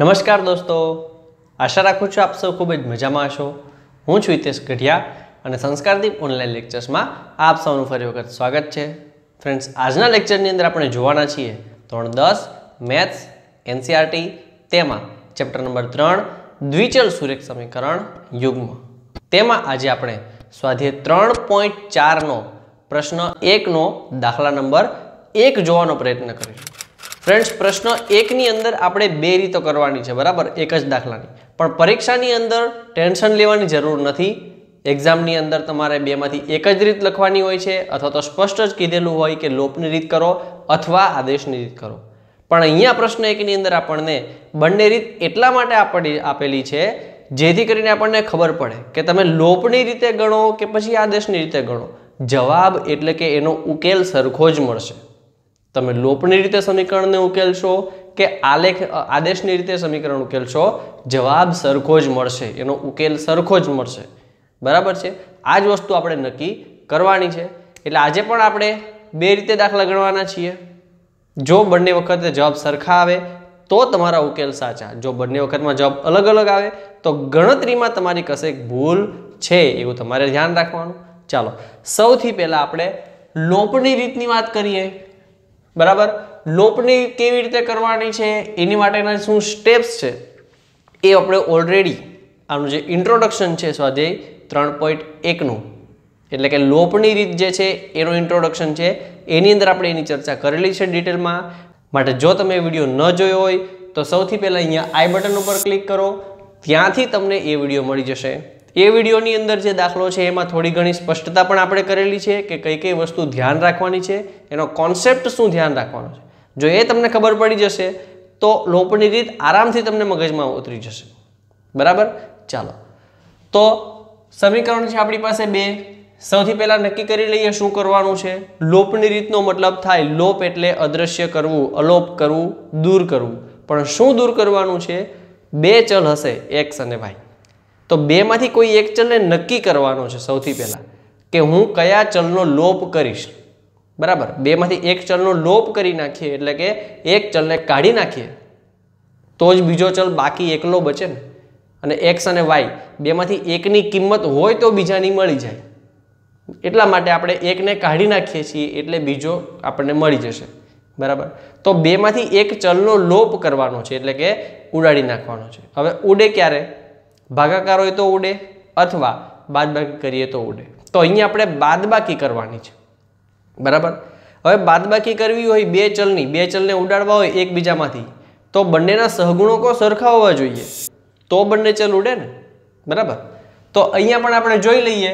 નમસ્કાર દોસ્તો આશા રાખું છું આપ સૌ ખૂબ જ મજામાં હશો હું છું હિતેશ ગઢિયા અને સંસ્કારદીપ ઓનલાઈન લેક્ચર્સમાં આપ સૌનું ફરી વખત સ્વાગત છે ફ્રેન્ડ્સ આજના લેક્ચરની અંદર આપણે જોવાના છીએ ધોરણ દસ મેથ્સ એનસીઆરટી તેમાં ચેપ્ટર નંબર ત્રણ દ્વિચલ સુરેખ સમીકરણ યુગ્મ તેમાં આજે આપણે સ્વાધ્યાય ત્રણ પોઈન્ટ ચારનો પ્રશ્ન એકનો દાખલા નંબર એક જોવાનો પ્રયત્ન કરીશું ફ્રેન્ડ્સ પ્રશ્ન એકની અંદર આપણે બે રીતો કરવાની છે બરાબર એક જ દાખલાની પણ પરીક્ષાની અંદર ટેન્શન લેવાની જરૂર નથી એક્ઝામની અંદર તમારે બેમાંથી એક જ રીત લખવાની હોય છે અથવા તો સ્પષ્ટ જ કીધેલું હોય કે લોપની રીત કરો અથવા આદેશની રીત કરો પણ અહીંયા પ્રશ્ન એકની અંદર આપણને બંને રીત એટલા માટે આપણને આપેલી છે જેથી કરીને આપણને ખબર પડે કે તમે લોપની રીતે ગણો કે પછી આદેશની રીતે ગણો જવાબ એટલે કે એનો ઉકેલ સરખો જ મળશે તમે લોપની રીતે સમીકરણને ઉકેલશો કે આલેખ આદેશની રીતે સમીકરણ ઉકેલશો જવાબ સરખો જ મળશે એનો ઉકેલ સરખો જ મળશે બરાબર છે આ જ વસ્તુ આપણે નક્કી કરવાની છે એટલે આજે પણ આપણે બે રીતે દાખલા ગણવાના છીએ જો બંને વખતે જવાબ સરખા આવે તો તમારા ઉકેલ સાચા જો બંને વખતમાં જવાબ અલગ અલગ આવે તો ગણતરીમાં તમારી કશેક ભૂલ છે એવું તમારે ધ્યાન રાખવાનું ચાલો સૌથી પહેલાં આપણે લોપની રીતની વાત કરીએ બરાબર લોપની કેવી રીતે કરવાની છે એની માટેના શું સ્ટેપ્સ છે એ આપણે ઓલરેડી આનું જે ઇન્ટ્રોડક્શન છે સ્વાધ્યાય ત્રણ પોઈન્ટ એકનું એટલે કે લોપની રીત જે છે એનું ઇન્ટ્રોડક્શન છે એની અંદર આપણે એની ચર્ચા કરેલી છે ડિટેલમાં માટે જો તમે વિડીયો ન જોયો હોય તો સૌથી પહેલાં અહીંયા આઈ બટન ઉપર ક્લિક કરો ત્યાંથી તમને એ વિડીયો મળી જશે એ વિડીયોની અંદર જે દાખલો છે એમાં થોડી ઘણી સ્પષ્ટતા પણ આપણે કરેલી છે કે કઈ કઈ વસ્તુ ધ્યાન રાખવાની છે એનો કોન્સેપ્ટ શું ધ્યાન રાખવાનો છે જો એ તમને ખબર પડી જશે તો લોપની રીત આરામથી તમને મગજમાં ઉતરી જશે બરાબર ચાલો તો સમીકરણ છે આપણી પાસે બે સૌથી પહેલાં નક્કી કરી લઈએ શું કરવાનું છે લોપની રીતનો મતલબ થાય લોપ એટલે અદ્રશ્ય કરવું અલોપ કરવું દૂર કરવું પણ શું દૂર કરવાનું છે બે ચલ હશે એક્સ અને વાય તો બેમાંથી કોઈ એક ચલને નક્કી કરવાનો છે સૌથી પહેલાં કે હું કયા ચલનો લોપ કરીશ બરાબર બેમાંથી એક ચલનો લોપ કરી નાખીએ એટલે કે એક ચલને કાઢી નાખીએ તો જ બીજો ચલ બાકી એકલો બચે ને અને એક્સ અને વાય બેમાંથી એકની કિંમત હોય તો બીજાની મળી જાય એટલા માટે આપણે એકને કાઢી નાખીએ છીએ એટલે બીજો આપણને મળી જશે બરાબર તો બેમાંથી એક ચલનો લોપ કરવાનો છે એટલે કે ઉડાડી નાખવાનો છે હવે ઉડે ક્યારે ભાગાકાર હોય તો ઉડે અથવા બાદબાકી કરીએ તો ઉડે તો અહીંયા આપણે બાદબાકી કરવાની છે બરાબર હવે બાદબાકી કરવી હોય બે ચલની બે ચલને ઉડાડવા હોય એકબીજામાંથી તો બંનેના સહગુણકો સરખા હોવા જોઈએ તો બંને ચલ ઉડે ને બરાબર તો અહીંયા પણ આપણે જોઈ લઈએ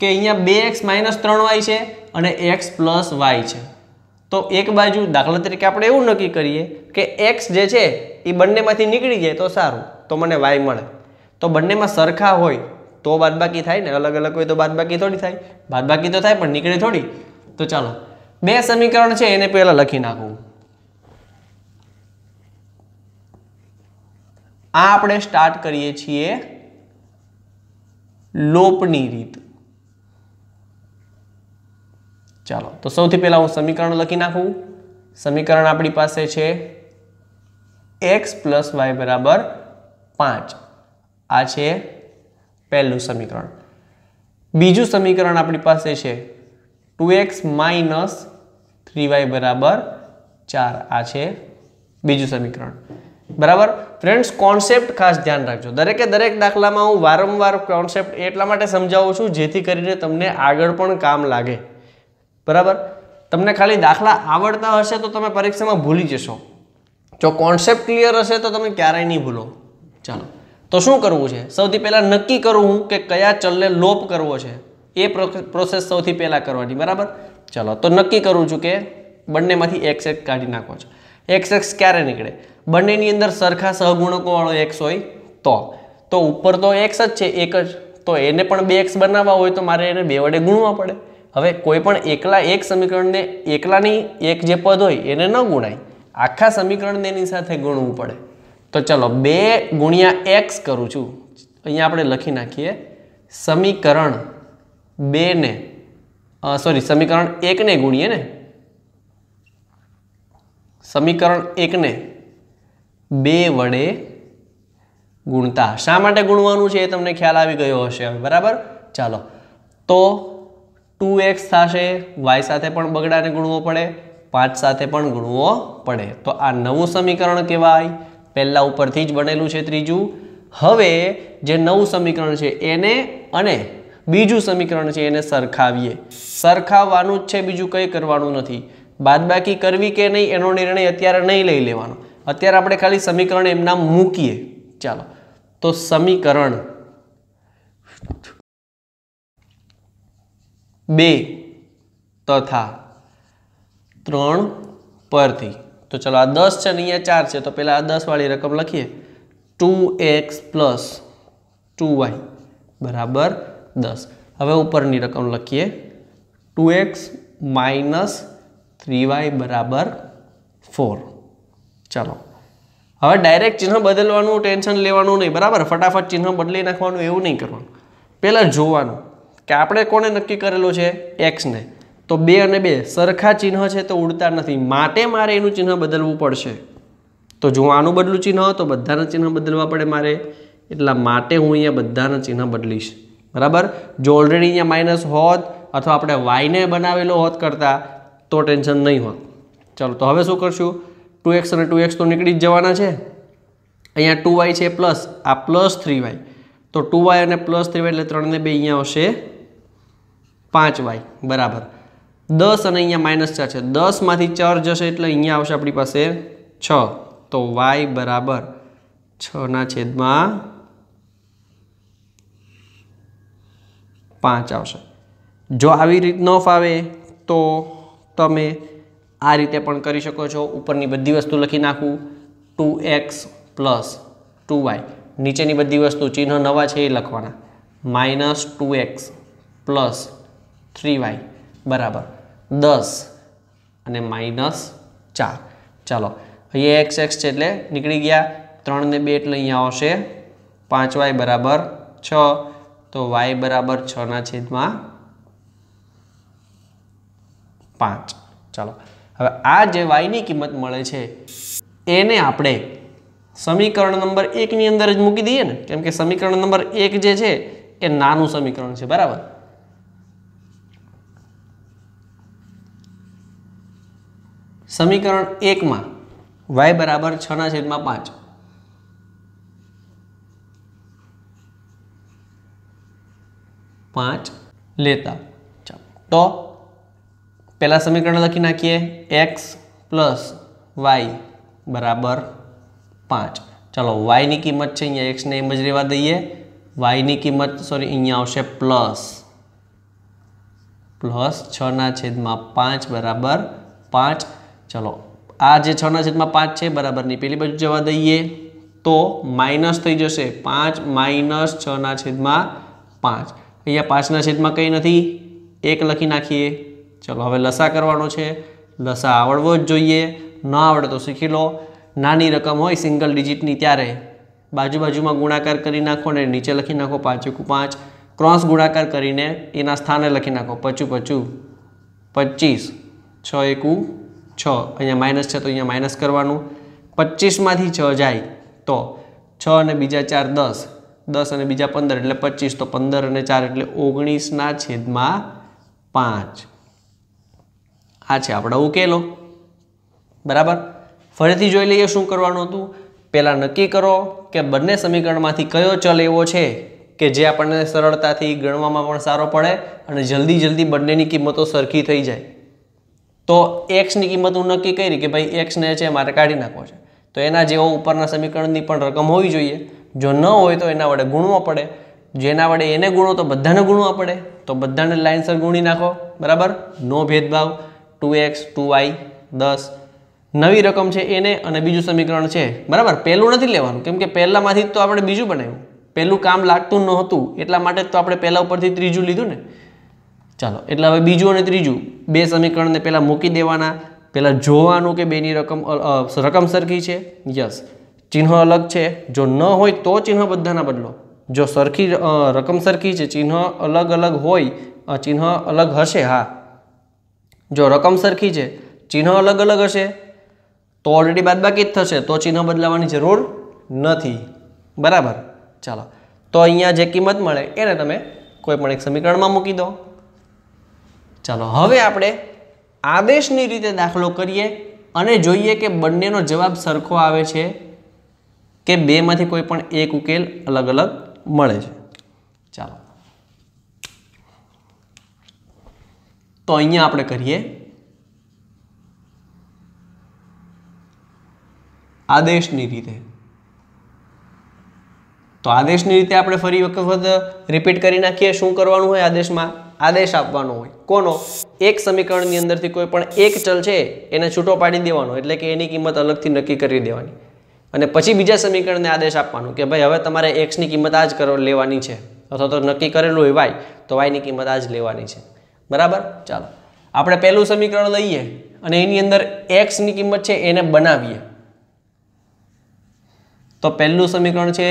કે અહીંયા બે એક્સ માઇનસ ત્રણ વાય છે અને એક્સ પ્લસ વાય છે તો એક બાજુ દાખલા તરીકે આપણે એવું નક્કી કરીએ કે એક્સ જે છે એ બંનેમાંથી નીકળી જાય તો સારું તો મને વાય મળે તો બંનેમાં સરખા હોય તો બાદબાકી થાય ને અલગ અલગ હોય તો બાદબાકી થોડી થાય બાદબાકી તો થાય પણ નીકળે થોડી તો ચાલો બે સમીકરણ છે એને પહેલાં લખી નાખવું આ આપણે સ્ટાર્ટ કરીએ છીએ લોપની રીત ચાલો તો સૌથી પહેલાં હું સમીકરણ લખી નાખું સમીકરણ આપણી પાસે છે એક્સ પ્લસ વાય બરાબર પાંચ આ છે પહેલું સમીકરણ બીજું સમીકરણ આપણી પાસે છે two x minus three y બરાબર ચાર આ છે બીજું સમીકરણ બરાબર ફ્રેન્ડ્સ કોન્સેપ્ટ ખાસ ધ્યાન રાખજો દરેકે દરેક દાખલામાં હું વારંવાર કોન્સેપ્ટ એટલા માટે સમજાવું છું જેથી કરીને તમને આગળ પણ કામ લાગે બરાબર તમને ખાલી દાખલા આવડતા હશે તો તમે પરીક્ષામાં ભૂલી જશો જો કોન્સેપ્ટ ક્લિયર હશે તો તમે ક્યારેય નહીં ભૂલો ચાલો તો શું કરવું છે સૌથી પહેલાં નક્કી કરવું કે કયા ચલને લોપ કરવો છે એ પ્રોસેસ સૌથી પહેલાં કરવાની બરાબર ચલો તો નક્કી કરું છું કે બંનેમાંથી એક્સ એક્સ કાઢી નાખો છો એક્સ એક્સ ક્યારે નીકળે બંનેની અંદર સરખા સહગુણકોવાળો એક્સ હોય તો તો ઉપર તો એક્સ જ છે એક જ તો એને પણ બે એક્સ બનાવવા હોય તો મારે એને બે વડે ગુણવા પડે હવે કોઈ પણ એકલા એક સમીકરણને એકલાની એક જે પદ હોય એને ન ગુણાય આખા સમીકરણને એની સાથે ગુણવું પડે તો ચલો બે ગુણ્યા એક્સ કરું છું અહીંયા આપણે લખી નાખીએ સમીકરણ બેને સોરી સમીકરણ એકને ગુણીએ ને સમીકરણ એકને બે વડે ગુણતા શા માટે ગુણવાનું છે એ તમને ખ્યાલ આવી ગયો હશે હવે બરાબર ચાલો તો ટુ એક્સ થશે વાય સાથે પણ બગડાને ગુણવો પડે પાંચ સાથે પણ ગુણવો પડે તો આ નવું સમીકરણ કહેવાય પહેલાં ઉપરથી જ બનેલું છે ત્રીજું હવે જે નવું સમીકરણ છે એને અને બીજું સમીકરણ છે એને સરખાવીએ સરખાવવાનું જ છે બીજું કંઈ કરવાનું નથી બાદબાકી કરવી કે નહીં એનો નિર્ણય અત્યારે નહીં લઈ લેવાનો અત્યારે આપણે ખાલી સમીકરણ એમના મૂકીએ ચાલો તો સમીકરણ બે તથા ત્રણ પરથી તો ચલો આ દસ છે અને અહીંયા ચાર છે તો પહેલાં આ દસવાળી રકમ લખીએ two x plus two y બરાબર દસ હવે ઉપરની રકમ લખીએ two x minus three y બરાબર ફોર ચાલો હવે ડાયરેક્ટ ચિહ્ન બદલવાનું ટેન્શન લેવાનું નહીં બરાબર ફટાફટ ચિહ્ન બદલી નાખવાનું એવું નહીં કરવાનું પહેલાં જોવાનું કે આપણે કોને નક્કી કરેલું છે એક્સને તો બે અને બે સરખા ચિહ્ન છે તો ઉડતા નથી માટે મારે એનું ચિહ્ન બદલવું પડશે તો જો આનું બદલું ચિહ્ન તો બધાના ચિહ્ન બદલવા પડે મારે એટલા માટે હું અહીંયા બધાના ચિહ્ન બદલીશ બરાબર જો ઓલરેડી અહીંયા માઇનસ હોત અથવા આપણે વાયને બનાવેલો હોત કરતાં તો ટેન્શન નહીં હોત ચાલો તો હવે શું કરશું ટુ એક્સ અને ટુ એક્સ તો નીકળી જ જવાના છે અહીંયા ટુ વાય છે પ્લસ આ પ્લસ થ્રી વાય તો ટુ વાય અને પ્લસ થ્રી વાય એટલે ત્રણને બે અહીંયા આવશે પાંચ વાય બરાબર દસ અને અહીંયા માઇનસ ચાર છે દસમાંથી ચાર જશે એટલે અહીંયા આવશે આપણી પાસે છ તો વાય બરાબર છના છેદમાં પાંચ આવશે જો આવી રીત ન ફાવે તો તમે આ રીતે પણ કરી શકો છો ઉપરની બધી વસ્તુ લખી નાખું two x plus two y નીચેની બધી વસ્તુ ચિહ્ન નવા છે એ લખવાના minus two x plus three y બરાબર દસ અને માઇનસ ચાર ચાલો અહીંયા એક્સ એક્સ છે એટલે નીકળી ગયા ત્રણને બે એટલે અહીંયા આવશે પાંચ વાય બરાબર છ તો વાય બરાબર છના છેદમાં પાંચ ચાલો હવે આ જે વાયની કિંમત મળે છે એને આપણે સમીકરણ નંબર એકની અંદર જ મૂકી દઈએ ને કેમ કે સમીકરણ નંબર એક જે છે એ નાનું સમીકરણ છે બરાબર समीकरण एक में वाय बराबर छद में पांच पांच लेता चलो तो पहला समीकरण लखी नाखी एक्स प्लस वाई बराबर पांच चलो y की किमत है अँ एक्स ने एमज रेवा दी है की किमत सॉरी अँ प्लस प्लस छद में पांच बराबर पांच ચલો આ જે છના છેદમાં પાંચ છે બરાબરની પેલી બાજુ જવા દઈએ તો માઇનસ થઈ જશે પાંચ માઇનસ છના છેદમાં પાંચ અહીંયા પાંચના છેદમાં કંઈ નથી એક લખી નાખીએ ચલો હવે લસા કરવાનો છે લસા આવડવો જ જોઈએ ન આવડે તો શીખી લો નાની રકમ હોય સિંગલ ડિજિટની ત્યારે બાજુ બાજુમાં ગુણાકાર કરી નાખો ને નીચે લખી નાખો પાંચેકુ પાંચ ક્રોસ ગુણાકાર કરીને એના સ્થાને લખી નાખો પચું પચું પચીસ છ એકું છ અહીંયા માઇનસ છે તો અહીંયા માઇનસ કરવાનું પચીસમાંથી છ જાય તો છ અને બીજા ચાર દસ દસ અને બીજા પંદર એટલે પચીસ તો પંદર અને ચાર એટલે ઓગણીસના છેદમાં પાંચ આ છે આપણો ઉકેલો બરાબર ફરીથી જોઈ લઈએ શું કરવાનું હતું પહેલાં નક્કી કરો કે બંને સમીકરણમાંથી કયો ચલ એવો છે કે જે આપણને સરળતાથી ગણવામાં પણ સારો પડે અને જલ્દી જલ્દી બંનેની કિંમતો સરખી થઈ જાય તો એક્સની કિંમત હું નક્કી કરી કે ભાઈ એક્સને છે મારે કાઢી નાખવો છે તો એના જેવો ઉપરના સમીકરણની પણ રકમ હોવી જોઈએ જો ન હોય તો એના વડે ગુણવો પડે જેના વડે એને ગુણો તો બધાને ગુણવા પડે તો બધાને લાઇનસર ગુણી નાખો બરાબર નો ભેદભાવ ટુ એક્સ ટુ વાય દસ નવી રકમ છે એને અને બીજું સમીકરણ છે બરાબર પહેલું નથી લેવાનું કેમ કે પહેલાંમાંથી જ તો આપણે બીજું બનાવ્યું પહેલું કામ લાગતું નહોતું એટલા માટે જ તો આપણે પહેલાં ઉપરથી ત્રીજું લીધું ને ચાલો એટલે હવે બીજું અને ત્રીજું બે સમીકરણને પહેલાં મૂકી દેવાના પહેલાં જોવાનું કે બેની રકમ રકમ સરખી છે યસ ચિહ્ન અલગ છે જો ન હોય તો ચિહ્ન બધાના બદલો જો સરખી રકમ સરખી છે ચિહ્ન અલગ અલગ હોય ચિહ્ન અલગ હશે હા જો રકમ સરખી છે ચિહ્ન અલગ અલગ હશે તો ઓલરેડી બાદબાકી જ થશે તો ચિહ્ન બદલાવાની જરૂર નથી બરાબર ચાલો તો અહીંયા જે કિંમત મળે એને તમે કોઈ પણ એક સમીકરણમાં મૂકી દો ચાલો હવે આપણે આદેશની રીતે દાખલો કરીએ અને જોઈએ કે બંનેનો જવાબ સરખો આવે છે કે બેમાંથી કોઈ પણ એક ઉકેલ અલગ અલગ મળે છે ચાલો તો અહીંયા આપણે કરીએ આદેશની રીતે તો આદેશની રીતે આપણે ફરી વખત રિપીટ કરી નાખીએ શું કરવાનું હોય આદેશમાં આદેશ આપવાનો હોય કોનો એક સમીકરણની અંદરથી કોઈ પણ એક ચલ છે એને છૂટો પાડી દેવાનો એટલે કે એની કિંમત અલગથી નક્કી કરી દેવાની અને પછી બીજા સમીકરણને આદેશ આપવાનો કે ભાઈ હવે તમારે એક્સની કિંમત આ જ લેવાની છે અથવા તો નક્કી કરેલું હોય વાય તો વાયની કિંમત આ જ લેવાની છે બરાબર ચાલો આપણે પહેલું સમીકરણ લઈએ અને એની અંદર એક્સની કિંમત છે એને બનાવીએ તો પહેલું સમીકરણ છે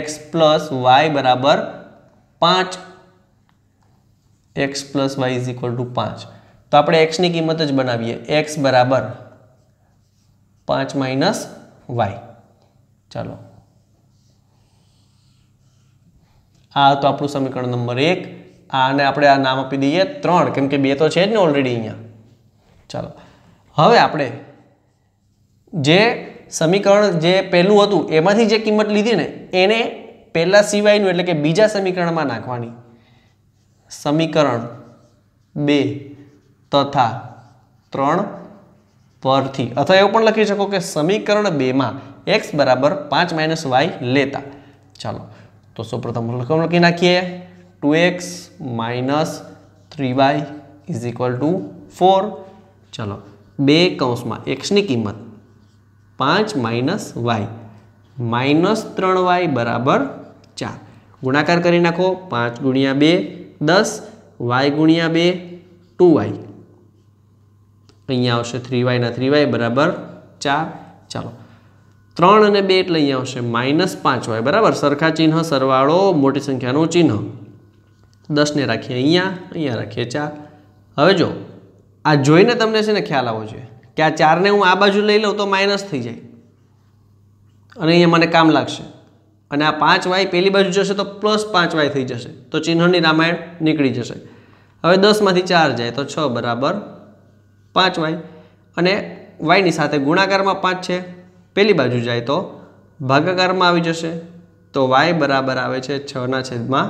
એક્સ પ્લસ વાય બરાબર પાંચ x plus y is equal to પાંચ તો આપણે એક્સની કિંમત જ બનાવીએ એક્સ બરાબર પાંચ માઇનસ વાય ચાલો આ તો આપણું સમીકરણ નંબર એક આને આપણે આ નામ આપી દઈએ ત્રણ કેમ કે બે તો છે જ ને ઓલરેડી અહીંયા ચાલો હવે આપણે જે સમીકરણ જે પહેલું હતું એમાંથી જે કિંમત લીધી ને એને પહેલાં સિવાયનું એટલે કે બીજા સમીકરણમાં નાખવાની સમીકરણ બે તથા ત્રણ પરથી અથવા એવું પણ લખી શકો કે સમીકરણ બેમાં એક્સ બરાબર પાંચ માઇનસ વાય લેતા ચાલો તો સૌપ્રથમ રકમ લખી નાખીએ two x minus three y is equal to four ચાલો બે કૌંસમાં એક્સની કિંમત પાંચ માઇનસ વાય માઇનસ ત્રણ વાય બરાબર ચાર ગુણાકાર કરી નાખો પાંચ ગુણ્યા બે દસ વાય ગુણ્યા બે ટુ વાય અહીંયા આવશે થ્રી વાયના થ્રી વાય બરાબર ચાર ચાલો ત્રણ અને બે એટલે અહીંયા આવશે માઇનસ પાંચ વાય બરાબર સરખા ચિહ્ન સરવાળો મોટી સંખ્યાનું ચિહ્ન દસને રાખીએ અહીંયા અહીંયા રાખીએ ચાર હવે જો આ જોઈને તમને છે ને ખ્યાલ આવવો જોઈએ કે આ ચારને હું આ બાજુ લઈ લઉં તો માઇનસ થઈ જાય અને અહીંયા મને કામ લાગશે અને આ પાંચ વાય પહેલી બાજુ જશે તો પ્લસ પાંચ વાય થઈ જશે તો ચિહ્નની રામાયણ નીકળી જશે હવે દસમાંથી ચાર જાય તો છ બરાબર પાંચ વાય અને વાયની સાથે ગુણાકારમાં પાંચ છે પહેલી બાજુ જાય તો ભાગાકારમાં આવી જશે તો વાય બરાબર આવે છે છના છેદમાં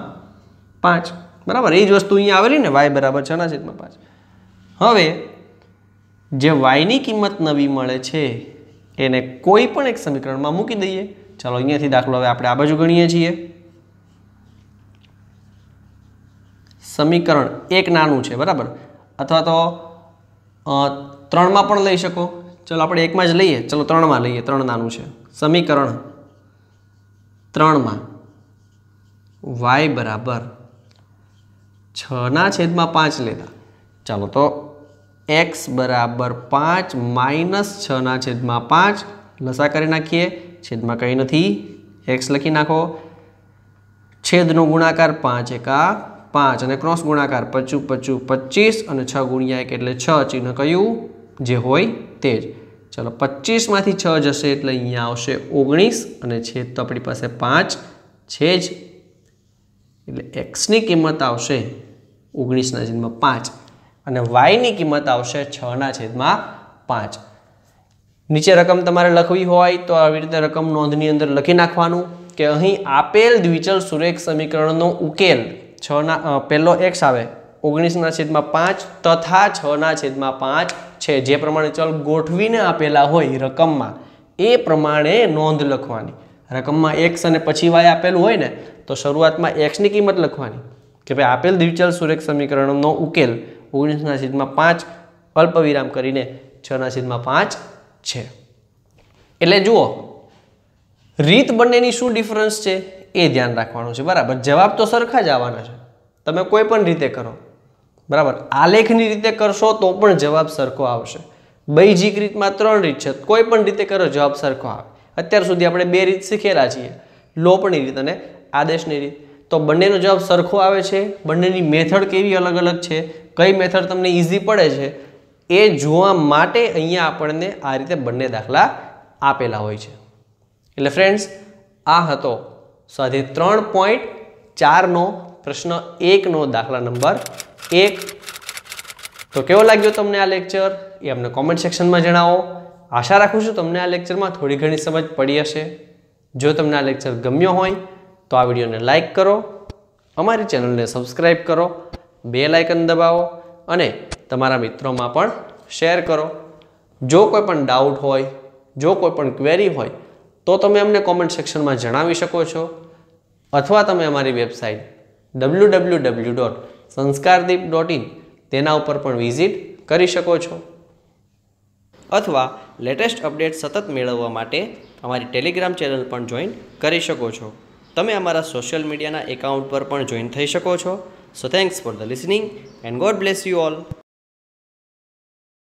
પાંચ બરાબર એ જ વસ્તુ અહીંયા આવેલી ને વાય બરાબર છના છેદમાં પાંચ હવે જે વાયની કિંમત નવી મળે છે એને કોઈ પણ એક સમીકરણમાં મૂકી દઈએ ચાલો અહીંયાથી દાખલો હવે આપણે આ બાજુ ગણીએ છીએ સમીકરણ એક નાનું છે બરાબર અથવા તો ત્રણમાં પણ લઈ શકો ચલો આપણે એકમાં જ લઈએ ચલો ત્રણમાં લઈએ ત્રણ નાનું છે સમીકરણ ત્રણમાં વાય બરાબર છના છેદમાં પાંચ લેતા ચાલો તો એક્સ બરાબર પાંચ માઇનસ છના છેદમાં પાંચ લસા કરી નાખીએ છેદમાં કંઈ નથી એક્સ લખી નાખો છેદનો ગુણાકાર પાંચ એકા પાંચ અને ક્રોસ ગુણાકાર પચું પચું પચીસ અને છ ગુણ્યા એક એટલે છ ચિહ્ન કયું જે હોય તે જ ચલો પચીસમાંથી છ જશે એટલે અહીંયા આવશે ઓગણીસ અને છેદ તો આપણી પાસે પાંચ છે જ એટલે એક્સની કિંમત આવશે ઓગણીસના છેદમાં પાંચ અને વાયની કિંમત આવશે છના છેદમાં પાંચ નીચે રકમ તમારે લખવી હોય તો આવી રીતે રકમ નોંધની અંદર લખી નાખવાનું કે અહીં આપેલ દ્વિચલ સુરેખ સમીકરણનો ઉકેલ છના પહેલો એક્સ આવે ઓગણીસના છેદમાં પાંચ તથા છના છેદમાં પાંચ છે જે પ્રમાણે ચલ ગોઠવીને આપેલા હોય રકમમાં એ પ્રમાણે નોંધ લખવાની રકમમાં એક્સ અને પછી વાય આપેલું હોય ને તો શરૂઆતમાં એક્સની કિંમત લખવાની કે ભાઈ આપેલ દ્વિચલ સુરેખ સમીકરણનો ઉકેલ ઓગણીસના છેદમાં પાંચ અલ્પ વિરામ કરીને છના છેદમાં પાંચ છે એટલે જુઓ રીત બંનેની શું ડિફરન્સ છે એ ધ્યાન રાખવાનું છે બરાબર જવાબ તો સરખા જ આવવાના છે તમે કોઈ પણ રીતે કરો બરાબર આલેખની રીતે કરશો તો પણ જવાબ સરખો આવશે બૈજિક રીતમાં ત્રણ રીત છે કોઈ પણ રીતે કરો જવાબ સરખો આવે અત્યાર સુધી આપણે બે રીત શીખેલા છીએ લોપની રીત અને આદેશની રીત તો બંનેનો જવાબ સરખો આવે છે બંનેની મેથડ કેવી અલગ અલગ છે કઈ મેથડ તમને ઇઝી પડે છે એ જોવા માટે અહીંયા આપણને આ રીતે બંને દાખલા આપેલા હોય છે એટલે ફ્રેન્ડ્સ આ હતો સ્વાધ્યાય ત્રણ પોઈન્ટ ચારનો પ્રશ્ન એકનો દાખલા નંબર એક તો કેવો લાગ્યો તમને આ લેક્ચર એ અમને કોમેન્ટ સેક્શનમાં જણાવો આશા રાખું છું તમને આ લેક્ચરમાં થોડી ઘણી સમજ પડી હશે જો તમને આ લેક્ચર ગમ્યો હોય તો આ વિડીયોને લાઇક કરો અમારી ચેનલને સબસ્ક્રાઈબ કરો બે લાઇકન દબાવો અને તમારા મિત્રોમાં પણ શેર કરો જો કોઈ પણ ડાઉટ હોય જો કોઈ પણ ક્વેરી હોય તો તમે અમને કોમેન્ટ સેક્શનમાં જણાવી શકો છો અથવા તમે અમારી website W W W dot Sanskardeep dot in તેના ઉપર પણ વિઝિટ કરી શકો છો અથવા લેટેસ્ટ અપડેટ સતત મેળવવા માટે અમારી ટેલિગ્રામ ચેનલ પણ જોઈન કરી શકો છો તમે અમારા સોશિયલ મીડિયાના એકાઉન્ટ પર પણ જોઈન થઈ શકો છો so thanks for the listening and God bless you all